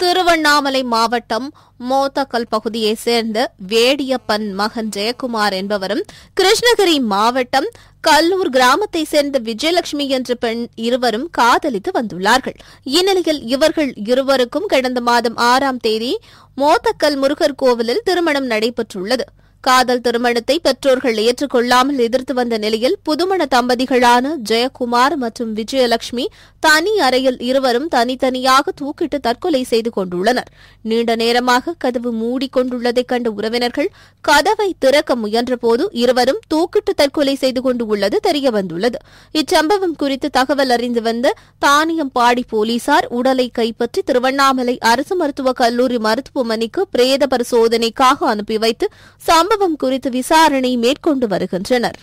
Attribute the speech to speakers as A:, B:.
A: திருவண்ணாமலை மாவட்டம் மோத்தக்கல் பகுதியைச் சேர்ந்த வேடியப்பன் மகன் ஜெயக்குமார் என்பவரும் கிருஷ்ணகிரி மாவட்டம் கல்லூர் கிராமத்தை சேர்ந்த விஜயலட்சுமி என்ற பெண் இருவரும் காதலித்து வந்துள்ளார்கள் இந்நிலையில் இவர்கள் இருவருக்கும் கடந்த மாதம் ஆறாம் தேதி மோத்தக்கல் முருகர் கோவிலில் திருமணம் நடைபெற்றுள்ளது காதல் திருமணத்தை பெற்றோர்கள் ஏற்றுக்கொள்ளாமல் எதிர்த்து வந்த நிலையில் புதுமண தம்பதிகளான ஜெயக்குமார் மற்றும் விஜயலட்சுமி தனி அறையில் இருவரும் தனித்தனியாக தூக்கிட்டு தற்கொலை செய்து கொண்டுள்ளனர் நீண்ட நேரமாக கதவு மூடிக்கொண்டுள்ளதைக் கண்ட உறவினர்கள் கதவை திறக்க முயன்றபோது இருவரும் தூக்கிட்டு தற்கொலை செய்து கொண்டுள்ளது தெரியவந்துள்ளது இச்சம்பவம் குறித்து தகவல் அறிந்து வந்த தானியம்பாடி போலீசார் உடலை கைப்பற்றி திருவண்ணாமலை அரசு மருத்துவக் கல்லூரி மருத்துவமனைக்கு பிரேத பரிசோதனைக்காக அனுப்பி வைத்து சம்பவம் குறித்து விசாரணை மேற்கொண்டு வருகின்றனர்